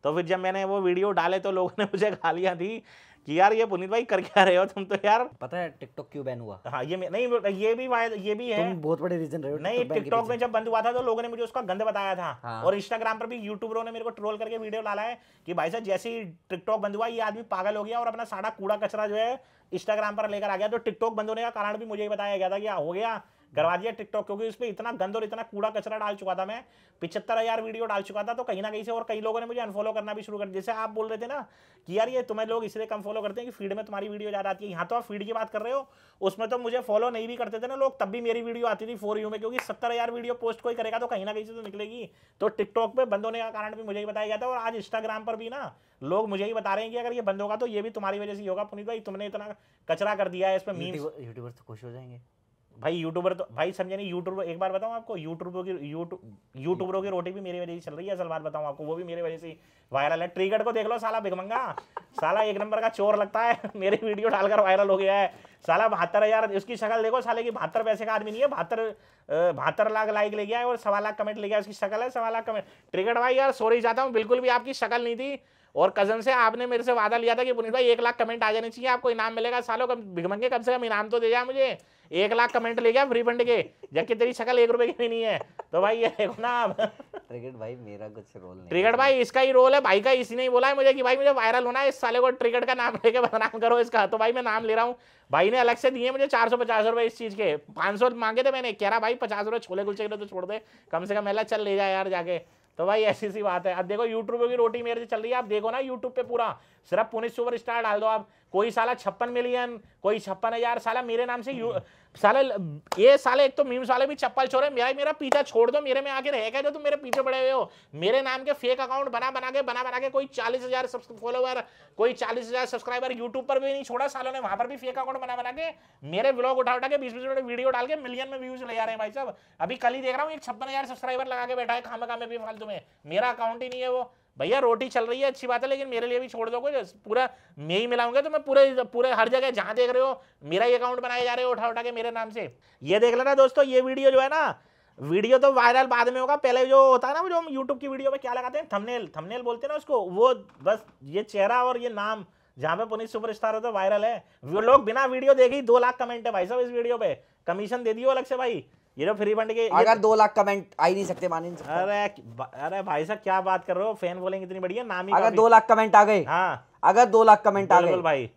तो फिर जब मैंने वो वीडियो डाले तो लोगों ने मुझे गालियाँ दी कि यार ये पुनीत भाई कर क्या रहे हो तुम तो यार पता है टिकटॉक क्यों बैन हुआ हाँ ये नहीं ये भी ये भी है बहुत बड़े रीजन रहे नहीं टिकटॉक में जब बंद हुआ था तो लोगों ने मुझे उसका गंद बताया था हाँ। और इंस्टाग्राम पर भी यूट्यूबरों ने मेरे को ट्रोल करके वीडियो डाला है कि भाई साहब जैसे ही टिकटॉक बंद हुआ ये आदमी पागल हो गया और अपना सारा कूड़ा कचरा जो है इंस्टाग्राम पर लेकर आ गया तो टिकटॉक बंद होने का कारण भी मुझे बताया गया था कि हाँ, हो गया करवा दिया टिकटॉक क्योंकि उस पर इतना गंद और इतना कूड़ा कचरा डाल चुका था मैं पिछहत्तर हज़ार वीडियो डाल चुका था तो कहीं ना कहीं से और कई लोगों ने मुझे अनफॉलो करना भी शुरू कर जैसे आप बोल रहे थे ना कि यार ये तुम्हें लोग इसलिए कम फॉलो करते हैं कि फीड में तुम्हारी वीडियो ज़्यादा आती है यहाँ तो आप फीड की बात कर रहे हो उसमें तो मुझे फॉलो नहीं भी करते थे ना लोग तब भी मेरी वीडियो आती थी फोर यू में क्योंकि सत्तर हज़ार वीडियो पोस्ट कोई करेगा तो कहीं ना कहीं से तो निकलेगी तो टिकटॉक पर बंद होने का कारण भी मुझे ही बताया गया था और आज इंस्टाग्राम पर भी ना लोग मुझे ही बता रहे हैं कि अगर ये बंद होगा तो ये भी तुम्हारी वजह से होगा पुनीत भाई तुमने इतना कचरा कर दिया है इसमें यूट्यूबर्स तो खुश हो जाएंगे भाई यूट्यूबर तो भाई समझे नहीं यूट्यूबर एक बार बताऊँ आपको यूट्यूबरों की यूट्यूब यूट्यूबरों की रोटी भी मेरी वजह से चल रही है असल बात बताऊँ आपको वो भी मेरी वजह से वायरल है ट्रिगर को देख लो साला भिगमंगा साला एक नंबर का चोर लगता है मेरी वीडियो डालकर वायरल हो गया है साला बहत्तर हज़ार उसकी शक्ल देखो साले की बहत्तर पैसे का आदमी नहीं है बहत्तर बहत्तर लाख लाइक ले गया है और सवा लाख कमेंट ले गया उसकी शक्ल है सवा लाख कमेंट ट्रिगर भाई यार सोरी जाता हूँ बिल्कुल भी आपकी शक्ल नहीं थी और कजन से आपने मेरे से वादा लिया था कि पुनीत भाई एक लाख कमेंट आ जाने चाहिए आपको इनाम मिलेगा सालों कम भिगमंगे कम से कम इनाम तो दे जाए मुझे एक लाख कमेंट ले गया फ्री फंड के जबकि तेरी शक्ल एक रुपए की भी नहीं है तो भाई ये देखो ना आप ट्रिगर्ड भाई मेरा कुछ रोल नहीं ट्रिकेट भाई इसका ही रोल है भाई का इसी ने ही बोला है मुझे कि भाई मुझे वायरल होना है इस साले को ट्रिकेट का नाम लेके बदनाम करो इसका तो भाई मैं नाम ले रहा हूँ भाई ने अलग से दिए मुझे चार सौ पचास रुपए इस चीज़ के पांच सौ मांगे थे मैंने कह रहा भाई पचास रुपए छोले कुलचे के तो छोड़ दे कम से कम मेला चल ले जाए यार जाके तो भाई ऐसी सी बात है अब देखो यूट्यूब की रोटी मेरे से चल रही है आप देखो ना यूट्यूब पे पूरा सिर्फ पुनिस सुपर स्टार डाल दो आप कोई साला छप्पन मिलियन कोई छप्पन हजार साला मेरे नाम से यू साला ये साले एक तो मीम साले भी चप्पल छोड़े भाई मेरा पीछा छोड़ दो मेरे में आके रह गए तुम मेरे पीछे पड़े हुए हो मेरे नाम के फेक अकाउंट बना बना के बना बना के कोई चालीस हजार फॉलोवर कोई चालीस हजार सब्सक्राइबर यूट्यूब पर भी नहीं छोड़ा सालों ने वहां पर भी फेक अकाउंट बना बना के मेरे ब्लॉग उठा उठा के बीस बीस मिनट वीडियो डाल के मिलियन में व्यूज ले जा रहे हैं भाई साहब अभी कल ही देख रहा हूँ एक छप्पन हजार सब्सक्राइबर लगा के बैठा है खामे खामे भी फालतू में मेरा अकाउंट ही नहीं है वो भैया रोटी चल रही है अच्छी बात है लेकिन मेरे लिए भी छोड़ दो पूरा मैं ही मिलाऊंगा तो मैं पूरे पूरे हर जगह जहाँ देख रहे हो मेरा ही अकाउंट बनाए जा रहे हो उठा उठा के मेरे नाम से ये देख लेना दोस्तों ये वीडियो जो है ना वीडियो तो वायरल बाद में होगा पहले जो होता है ना वो जो हम यूट्यूब की वीडियो में क्या लगाते हैं थमनेल थमनेल बोलते हैं ना उसको वो बस ये चेहरा और ये नाम जहाँ पे पुनीत स्टार होते है वायरल है वो लोग बिना वीडियो देखे ही दो लाख कमेंट है भाई साहब इस वीडियो पे कमीशन दे दियो अलग से भाई ये तो फ्री फंड के अगर तो- दो लाख कमेंट आ ही नहीं सकते मान सकते अरे अरे भाई साहब क्या बात कर रहे हो फैन बोलेंगे इतनी बढ़िया नाम ही अगर दो लाख कमेंट आ गए हाँ अगर दो लाख कमेंट आ गए भाई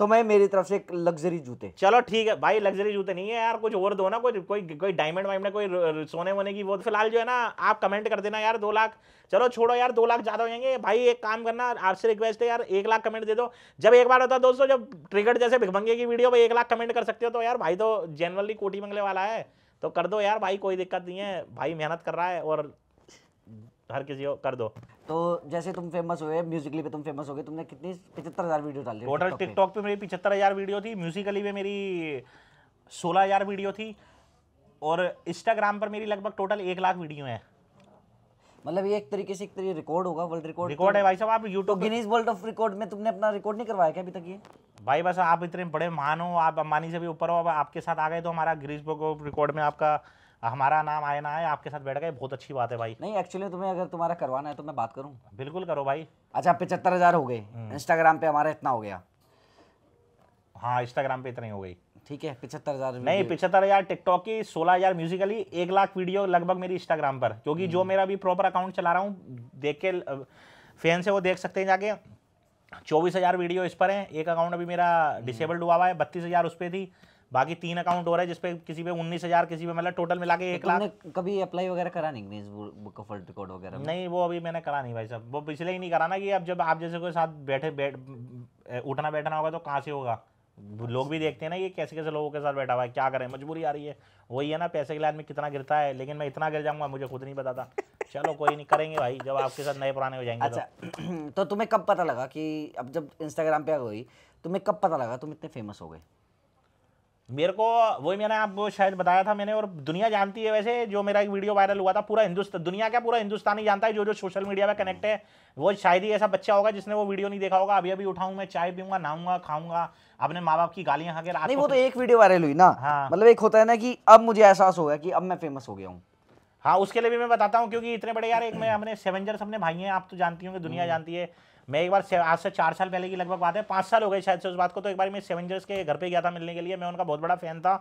तो मैं मेरी तरफ से एक लग्जरी जूते चलो ठीक है भाई लग्जरी जूते नहीं है यार कुछ और दो ना कुछ कोई कोई डायमंड वाइमंड कोई सोने वोने की वो तो फिलहाल जो है ना आप कमेंट कर देना यार दो लाख चलो छोड़ो यार दो लाख ज़्यादा हो जाएंगे भाई एक काम करना आपसे रिक्वेस्ट है यार एक लाख कमेंट दे दो जब एक बार होता है दोस्तों जब ट्रिगर जैसे भिखभंगे की वीडियो भाई एक लाख कमेंट कर सकते हो तो यार भाई तो जनरली कोटी मंगले वाला है तो कर दो यार भाई कोई दिक्कत नहीं है भाई मेहनत कर रहा है और हर किसी को कर दो तो जैसे तुम फेमस हुए म्यूजिकली पे तुम फेमस हो गए तुमने कितनी पिछहत्तर हज़ार वीडियो डाली टोटल टिकटॉक पे मेरी पिछहत्तर हज़ार वीडियो थी म्यूजिकली पे मेरी सोलह हज़ार वीडियो थी और इंस्टाग्राम पर मेरी लगभग टोटल एक लाख वीडियो है मतलब ये एक तरीके से एक तरीके रिकॉर्ड होगा वर्ल्ड रिकॉर्ड रिकॉर्ड है भाई साहब आप YouTube Guinness world of record में तुमने अपना रिकॉर्ड नहीं करवाया क्या अभी तक ये भाई बस आप इतने बड़े मान हो आप अंबानी से भी ऊपर हो अब आपके साथ आ गए तो हमारा गिनीज बुक ऑफ रिकॉर्ड में आपका हमारा नाम आए ना आए आपके साथ बैठ गए बहुत अच्छी बात है भाई नहीं एक्चुअली तुम्हें अगर तुम्हारा करवाना है तो मैं बात करूँ बिल्कुल करो भाई अच्छा पचहत्तर हज़ार हो गए इंस्टाग्राम हम्म। पे हमारा इतना हो गया हाँ इंस्टाग्राम पे इतनी हो गई ठीक है पिछहत्तर हज़ार नहीं पिछहत्तर हज़ार टिकटॉक की सोलह हज़ार म्यूजिकली एक लाख वीडियो लगभग मेरी इंस्टाग्राम पर क्योंकि जो हम्म। मेरा भी प्रॉपर अकाउंट चला रहा हूँ देख के फैन से वो देख सकते हैं जाके चौबीस हज़ार वीडियो इस पर हैं एक अकाउंट अभी मेरा डिसेबल्ड हम्म। हुआ हुआ है बत्तीस हज़ार उस पर थी बाकी तीन अकाउंट हो रहा है जिसपे किसी पे उन्नीस हजार किसी पे मतलब टोटल मिला के तो एक लाख कभी अप्लाई वगैरह करा नहीं बुक ऑफ वर्ल्ड रिकॉर्ड वगैरह नहीं वो अभी मैंने करा नहीं भाई साहब वो पिछले ही नहीं करा ना कि अब जब आप जैसे कोई साथ बैठे बैठ उठना बैठना होगा तो कहाँ से होगा लोग भी देखते हैं ना ये कैसे कैसे लोगों के साथ बैठा हुआ है क्या करें मजबूरी आ रही है वही है ना पैसे के लिए आदमी कितना गिरता है लेकिन मैं इतना गिर जाऊंगा मुझे खुद नहीं पता था चलो कोई नहीं करेंगे भाई जब आपके साथ नए पुराने हो जाएंगे तो। अच्छा तो, तुम्हें कब पता लगा कि अब जब इंस्टाग्राम पे गई तुम्हें कब पता लगा तुम इतने फेमस हो गए मेरे को वही मैंने आप शायद बताया था मैंने और दुनिया जानती है वैसे जो मेरा एक वीडियो वायरल हुआ था पूरा हिंदुस्तान दुनिया क्या पूरा हिंदुस्तानी जानता है जो जो सोशल मीडिया में कनेक्ट है वो शायद ही ऐसा बच्चा होगा जिसने वो वीडियो नहीं देखा होगा अभी अभी उठाऊँ मैं चाय पीऊंगा नहाऊंगा खाऊंगा अपने माँ बाप की गालियाँ खा के नहीं वो तो एक वीडियो वायरल हुई ना हाँ मतलब एक होता है ना कि अब मुझे एहसास हो गया कि अब मैं फेमस हो गया हूँ हाँ उसके लिए भी मैं बताता हूँ क्योंकि इतने बड़े यार एक मैं अपने सेवेंजर्स अपने भाई हैं आप तो जानती होंगे दुनिया हम्म। जानती है मैं एक बार आज से चार साल पहले की लगभग बात है पाँच साल हो गए शायद से उस बात को तो एक बार मैं सेवेंजर्स के घर पे गया था मिलने के लिए मैं उनका बहुत बड़ा फैन था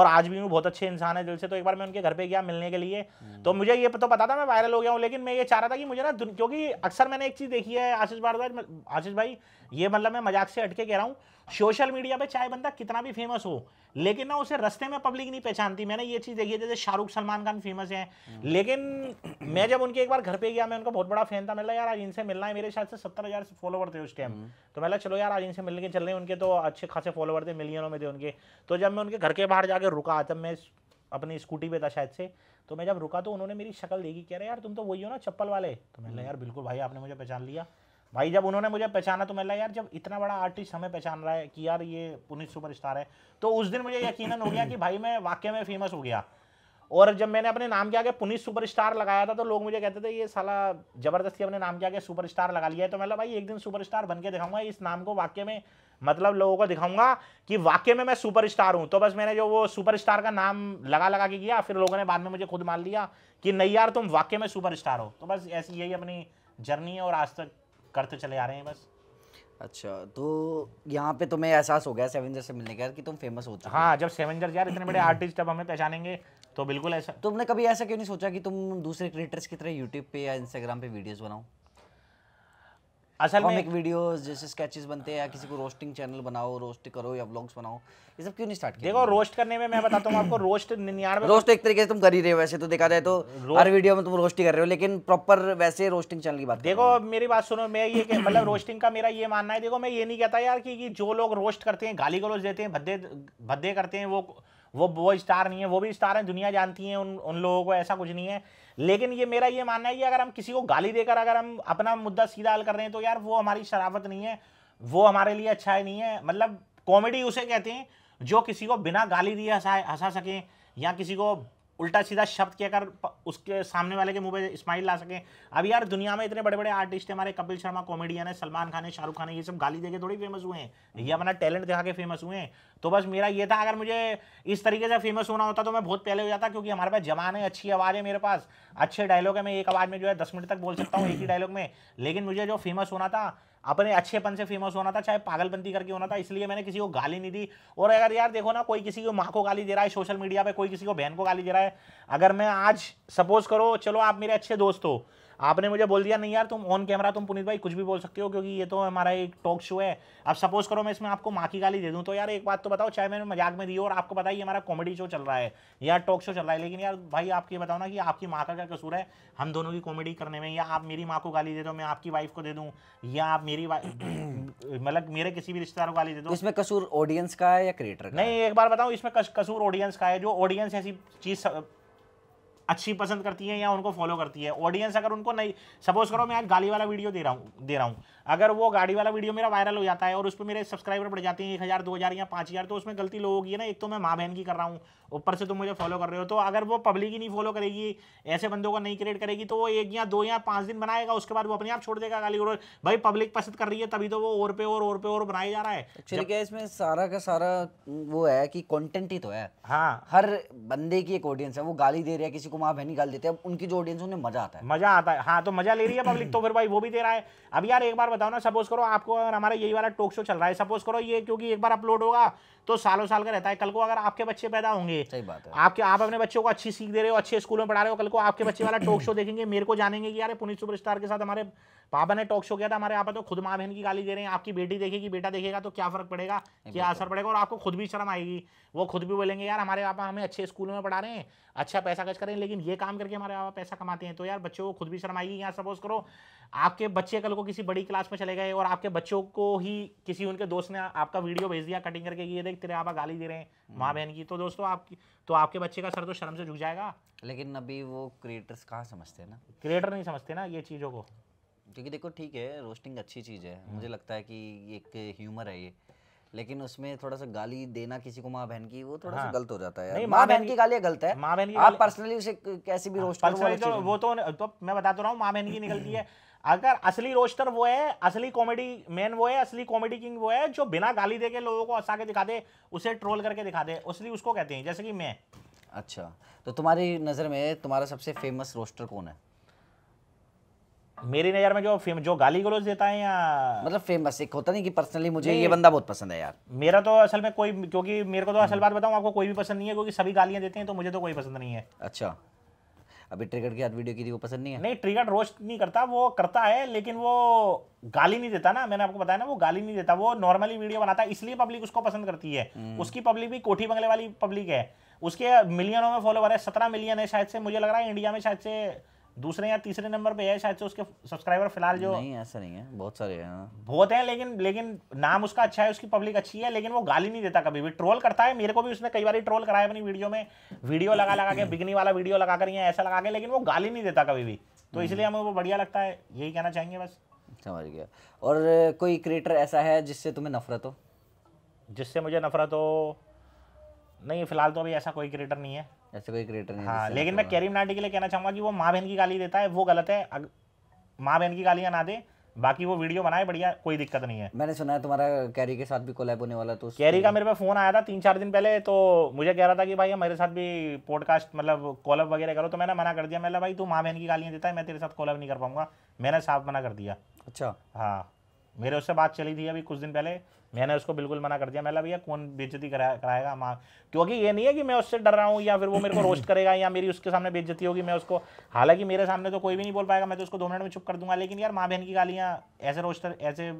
और आज भी हूँ बहुत अच्छे इंसान है दिल से तो एक बार मैं उनके घर पे गया मिलने के लिए हम्म। तो मुझे ये तो पता था मैं वायरल हो गया हूँ लेकिन मैं ये चाह रहा था कि मुझे ना क्योंकि अक्सर मैंने एक चीज़ देखी है आशीष भारद्वाज आशीष भाई ये मतलब मैं मजाक से अटके कह रहा हूँ सोशल मीडिया पे चाहे बंदा कितना भी फेमस हो लेकिन ना उसे रस्ते में पब्लिक नहीं पहचानती मैंने ये चीज़ देखी है जैसे शाहरुख सलमान खान फेमस है लेकिन मैं जब उनके एक बार घर पे गया मैं उनका बहुत बड़ा फैन था मैं यार आज इनसे मिलना है मेरे शायद से सत्तर हज़ार फॉलोवर थे उस टाइम तो मैं चलो यार आज इनसे मिलने के चल रहे उनके तो अच्छे खासे फॉलोवर थे मिलियनों में थे उनके तो जब मैं उनके घर के बाहर जाकर रुका तब मैं अपनी स्कूटी पे था शायद से तो मैं जब रुका तो उन्होंने मेरी शक्ल देखी कह रहे यार तुम तो वही हो ना चप्पल वाले तो मैंने यार बिल्कुल भाई आपने मुझे पहचान लिया भाई जब उन्होंने मुझे पहचाना तो मैं लगा यार जब इतना बड़ा आर्टिस्ट हमें पहचान रहा है कि यार ये पुनित सुपरस्टार है तो उस दिन मुझे यकीनन हो गया कि भाई मैं वाक्य में फेमस हो गया और जब मैंने अपने नाम के आगे पुनित सुपरस्टार लगाया था तो लोग मुझे कहते थे ये साला जबरदस्ती अपने नाम के आगे सुपरस्टार लगा लिया है तो मतलब भाई एक दिन सुपरस्टार बन के दिखाऊंगा इस नाम को वाक्य में मतलब लोगों को दिखाऊंगा कि वाक्य में मैं सुपरस्टार हूं तो बस मैंने जो वो सुपरस्टार का नाम लगा लगा के किया फिर लोगों ने बाद में मुझे खुद मान लिया कि नहीं यार तुम वाक्य में सुपरस्टार हो तो बस ऐसी यही अपनी जर्नी है और आज तक कर तो चले आ रहे हैं बस अच्छा तो यहाँ पे तुम्हें एहसास हो गया सेवेंजर से मिलने के कि तुम फेमस हो चुके हाँ जब सेवेंजर यार इतने बड़े आर्टिस्ट जब हमें पहचानेंगे तो बिल्कुल ऐसा तुमने कभी ऐसा क्यों नहीं सोचा कि तुम दूसरे क्रिएटर्स की तरह यूट्यूब पे या इंस्टाग्राम पे वीडियोस बनाओ असल में वीडियोस जैसे स्केचेस बनते हैं या किसी को रोस्टिंग चैनल बनाओ रोस्ट करो या व्लॉग्स बनाओ ये सब क्यों नहीं स्टार्ट देखो रोस्ट करने में मैं बताता हूँ आपको रोस्ट निन्यानवे रोस्ट एक तरीके से तुम कर ही रहे हो वैसे तो देखा जाए तो हर वीडियो में तुम रोस्ट ही कर रहे हो लेकिन प्रॉपर वैसे रोस्टिंग चैनल की बात देखो मेरी बात सुनो मैं ये मतलब रोस्टिंग का मेरा ये मानना है देखो मैं ये नहीं कहता यार की जो लोग रोस्ट करते हैं गाली गलोज देते हैं भद्दे भद्दे करते हैं वो वो वो स्टार नहीं है वो भी स्टार है दुनिया जानती है उन उन लोगों को ऐसा कुछ नहीं है लेकिन ये मेरा ये मानना है कि अगर हम किसी को गाली देकर अगर हम अपना मुद्दा सीधा हल कर रहे हैं तो यार वो हमारी शराफत नहीं है वो हमारे लिए अच्छा ही नहीं है मतलब कॉमेडी उसे कहते हैं जो किसी को बिना गाली दिए हंसा हंसा सकें या किसी को उल्टा सीधा शब्द के अगर उसके सामने वाले के मुंह पे स्माइल ला सकें अब यार दुनिया में इतने बड़े बड़े आर्टिस्ट हैं हमारे कपिल शर्मा कॉमेडियन है सलमान खान है शाहरुख खान है ये सब गाली दे के थोड़ी फेमस हुए हैं ये अपना टैलेंट दिखा के फेमस हुए हैं तो बस मेरा ये था अगर मुझे इस तरीके से फेमस होना होता तो मैं बहुत पहले हो जाता क्योंकि हमारे पास जमान है अच्छी आवाज़ है मेरे पास अच्छे डायलॉग है मैं एक आवाज़ में जो है दस मिनट तक बोल सकता हूँ एक ही डायलॉग में लेकिन मुझे जो फेमस होना था अपने अच्छेपन से फेमस होना था चाहे पागलपंती करके होना था इसलिए मैंने किसी को गाली नहीं दी और अगर यार देखो ना कोई किसी को माँ को गाली दे रहा है सोशल मीडिया पर कोई किसी को बहन को गाली दे रहा है अगर मैं आज सपोज करो चलो आप मेरे अच्छे दोस्त हो आपने मुझे बोल दिया नहीं यार तुम ऑन कैमरा तुम पुनीत भाई कुछ भी बोल सकते हो क्योंकि ये तो हमारा एक टॉक शो है अब सपोज करो मैं इसमें आपको माँ की गाली दे दूँ तो यार एक बात तो बताओ चाहे मैंने मजाक में दी और आपको पता ही हमारा कॉमेडी शो चल रहा है यार टॉक शो चल रहा है लेकिन यार भाई आप ये बताओ ना कि आपकी माँ का क्या कसूर है हम दोनों की कॉमेडी करने में या आप मेरी माँ को गाली दे दो मैं आपकी वाइफ को दे दूँ या आप मेरी मतलब मेरे किसी भी रिश्तेदार को गाली दे दो इसमें कसूर ऑडियंस का है या क्रिएटर नहीं एक बार बताऊँ इसमें कसूर ऑडियंस का है जो ऑडियंस ऐसी चीज़ अच्छी पसंद करती है या उनको फॉलो करती है ऑडियंस अगर उनको नहीं सपोज करो मैं आज गाली वाला वीडियो दे रहा हूँ दे रहा हूँ अगर वो गाड़ी वाला वीडियो मेरा वायरल हो जाता है और उस पर मेरे सब्सक्राइबर बढ़ जाते हैं एक हज़ार दो हज़ार या पाँच हज़ार तो उसमें गलती लोग होगी ना एक तो मैं माँ बहन की कर रहा हूँ ऊपर से तुम मुझे फॉलो कर रहे हो तो अगर वो पब्लिक ही नहीं फॉलो करेगी ऐसे बंदों को नहीं क्रिएट करेगी तो वो एक या दो या पाँच दिन बनाएगा उसके बाद वो अपने आप छोड़ देगा गाली और भाई पब्लिक पसंद कर रही है तभी तो वो और पे और और पे और बनाया जा रहा है एक्चुअली क्या इसमें सारा का सारा वो है कि कॉन्टेंट ही तो है हाँ हर बंदे की एक ऑडियंस है वो गाली दे रहा है किसी को वहाँ पे निकाल देते हैं उनकी जो ऑडियंस उन्हें मजा आता है मजा आता है हाँ तो मजा ले रही है पब्लिक तो फिर भाई वो भी दे रहा है अब यार एक बार बताओ ना सपोज करो आपको अगर हमारा यही वाला टोक शो चल रहा है सपोज करो ये क्योंकि एक बार अपलोड होगा तो सालों साल का रहता है कल को अगर आपके बच्चे पैदा होंगे सही बात है आपके आप अपने बच्चों को अच्छी सीख दे रहे हो अच्छे स्कूल में पढ़ा रहे हो कल को आपके बच्चे वाला टॉक शो देखेंगे मेरे को जानेंगे कि यार पुनीत सुपरस्टार के साथ हमारे पापा ने टॉक शो किया था हमारे पापा तो खुद माँ बहन की गाली दे रहे हैं आपकी बेटी देखेगी बेटा देखेगा तो क्या फर्क पड़ेगा क्या असर पड़ेगा और आपको खुद भी शर्म आएगी वो खुद भी बोलेंगे यार हमारे पापा हमें अच्छे स्कूलों में पढ़ा रहे हैं अच्छा पैसा खर्च कर रहे हैं लेकिन ये काम करके हमारे पापा पैसा कमाते हैं तो यार बच्चों को खुद भी शर्माएगी यार सपोज करो आपके बच्चे कल को किसी बड़ी क्लास में चले गए और आपके बच्चों को ही किसी उनके दोस्त ने आपका वीडियो भेज दिया कटिंग करके ये देख तेरे पापा गाली दे रहे हैं माँ हम्म। बहन की तो दोस्तों आपकी तो आपके बच्चे का सर तो शर्म से झुक जाएगा लेकिन अभी वो क्रिएटर्स कहाँ समझते हैं ना क्रिएटर नहीं समझते ना ये चीज़ों को क्योंकि देखो ठीक है रोस्टिंग अच्छी चीज़ है हम्म। मुझे लगता है कि एक ह्यूमर है ये लेकिन उसमें थोड़ा सा गाली देना किसी को माँ बहन की वो थोड़ा हाँ। सा गलत हो जाता है माँ बहन की गाली गलत है माँ बहन की आप पर्सनली उसे कैसे भी रोस्ट करो वो तो, तो, तो मैं बता तो रहा हूँ माँ बहन की निकलती है अगर असली रोस्टर वो है असली कॉमेडी मैन वो है असली कॉमेडी किंग वो है जो बिना गाली दे के लोगों को हंसा के दिखा दे उसे ट्रोल करके दिखा दे उसली उसको कहते हैं जैसे कि मैं अच्छा तो तुम्हारी नज़र में तुम्हारा सबसे फेमस रोस्टर कौन है मेरी नज़र में जो फेम जो गाली गलोज देता है या मतलब फेमस एक होता नहीं कि पर्सनली मुझे ये बंदा बहुत पसंद है यार मेरा तो असल में कोई क्योंकि मेरे को तो असल बात बताऊं आपको कोई भी पसंद नहीं है क्योंकि सभी गालियां देते हैं तो मुझे तो कोई पसंद नहीं है अच्छा अभी ट्रिगर के वीडियो की थी वो पसंद नहीं है नहीं ट्रिगर रोस्ट नहीं करता वो करता है लेकिन वो गाली नहीं देता ना मैंने आपको बताया ना वो गाली नहीं देता वो नॉर्मली वीडियो बनाता है इसलिए पब्लिक उसको पसंद करती है हम्म। उसकी पब्लिक भी कोठी बंगले वाली पब्लिक है उसके मिलियनों में फॉलोवर है सत्रह मिलियन है शायद से मुझे लग रहा है इंडिया में शायद से दूसरे या तीसरे नंबर पे है शायद से उसके सब्सक्राइबर फिलहाल जो नहीं ऐसा नहीं है बहुत सारे हैं हाँ। बहुत हैं लेकिन लेकिन नाम उसका अच्छा है उसकी पब्लिक अच्छी है लेकिन वो गाली नहीं देता कभी भी ट्रोल करता है मेरे को भी उसने कई बार ट्रोल कराया अपनी वीडियो में वीडियो लगा लगा के बिगनी वाला वीडियो लगा कर या ऐसा लगा के लेकिन वो गाली नहीं देता कभी भी तो हम्म। इसलिए हमें वो बढ़िया लगता है यही कहना चाहेंगे बस समझ गया और कोई क्रिएटर ऐसा है जिससे तुम्हें नफरत हो जिससे मुझे नफरत हो नहीं फिलहाल तो अभी ऐसा कोई क्रिएटर नहीं है ऐसे कोई क्रिएटर नहीं हाँ लेकिन मैं करीम नाटी के लिए कहना चाहूँगा कि वो माँ बहन की गाली देता है वो गलत है अग... माँ बहन की गालियाँ ना दे बाकी वो वीडियो बनाए बढ़िया कोई दिक्कत नहीं है मैंने सुना है तुम्हारा कैरी के साथ भी कोलैब होने वाला तो कैरी का मेरे पे फोन आया था तीन चार दिन पहले तो मुझे कह रहा था कि भाई मेरे साथ भी पॉडकास्ट मतलब कोलैब वगैरह करो तो मैंने मना कर दिया मैंने भाई तू माँ बहन की गालियाँ देता है मैं तेरे साथ कोलैब नहीं कर पाऊंगा मैंने साफ मना कर दिया अच्छा हाँ मेरे उससे बात चली थी अभी कुछ दिन पहले मैंने उसको बिल्कुल मना कर दिया मैं भैया कौन बेजती करा, कराएगा माँ क्योंकि ये नहीं है कि मैं उससे डर रहा हूँ या फिर वो मेरे को रोस्ट करेगा या मेरी उसके सामने बेजती होगी मैं उसको हालांकि मेरे सामने तो कोई भी नहीं बोल पाएगा मैं तो उसको दो मिनट में चुप कर दूंगा लेकिन यार माँ बहन की गालियाँ ऐसे रोस्टर ऐसे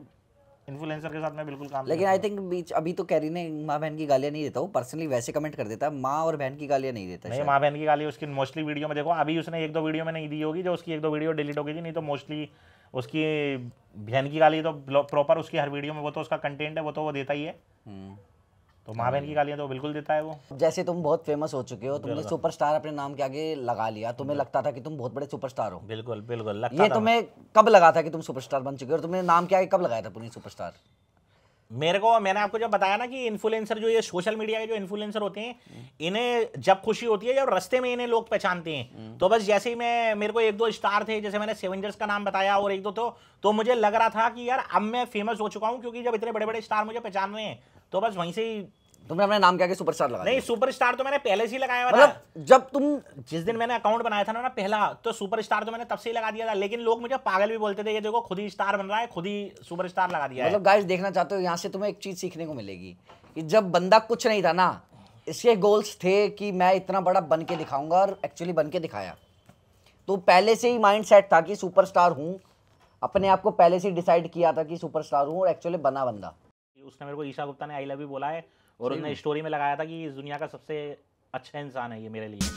इन्फ्लुएंसर के साथ मैं बिल्कुल काम लेकिन आई थिंक बीच अभी तो कैरी ने माँ बहन की गालियाँ नहीं देता हूँ पर्सनली वैसे कमेंट कर देता है माँ और बहन की गालियाँ नहीं देता नहीं माँ बहन की गाली उसकी मोस्टली वीडियो में देखो अभी उसने एक दो वीडियो में नहीं दी होगी जो उसकी एक दो वीडियो डिलीट होगी थी नहीं तो मोस्टली उसकी बहन की गाली तो प्रॉपर उसकी हर वीडियो में वो तो उसका कंटेंट है वो तो वो देता ही है हम्म। तो माँ बहन की गालियाँ तो बिल्कुल देता है वो जैसे तुम बहुत फेमस हो चुके हो तुमने सुपरस्टार अपने नाम के आगे लगा लिया तुम्हें लगता था कि तुम बहुत बड़े सुपरस्टार हो बिल्कुल बिल्कुल लगता ये तुम्हें कब लगा था कि तुम सुपरस्टार बन चुके हो और तुमने नाम के आगे कब लगाया था पूरी सुपरस्टार मेरे को मैंने आपको जब बताया ना कि इन्फ्लुएंसर जो ये सोशल मीडिया के जो इन्फ्लुएंसर होते हैं इन्हें जब खुशी होती है जब रस्ते में इन्हें लोग पहचानते हैं हम्म। तो बस जैसे ही मैं मेरे को एक दो स्टार थे जैसे मैंने सेवेंजर्स का नाम बताया और एक दो तो, तो मुझे लग रहा था कि यार अब मैं फेमस हो चुका हूँ क्योंकि जब इतने बड़े बड़े स्टार मुझे पहचान रहे हैं तो बस वहीं से ही तुमने अपने नाम क्या के सुपरस्टार लगा नहीं सुपरस्टार तो मैंने पहले से ही लगाया हुआ मतलब जब तुम जिस दिन मैंने अकाउंट बनाया था ना ना पहला तो सुपरस्टार तो मैंने तब से ही लगा दिया था लेकिन लोग मुझे पागल भी बोलते थे ये देखो खुद ही स्टार बन रहा है खुद ही सुपरस्टार लगा दिया मतलब गाइस देखना चाहते हो यहां से तुम्हें एक चीज सीखने को मिलेगी कि जब बंदा कुछ नहीं था ना इसके गोल्स थे कि मैं इतना बड़ा बन के दिखाऊंगा और एक्चुअली बन के दिखाया तो पहले से ही माइंड सेट था कि सुपरस्टार हूँ अपने आप को पहले से डिसाइड किया था कि सुपरस्टार हूँ और एक्चुअली बना बंदा उसने मेरे को ईशा गुप्ता ने आई लव यू बोला है और उसने स्टोरी में लगाया था कि इस दुनिया का सबसे अच्छा इंसान है ये मेरे लिए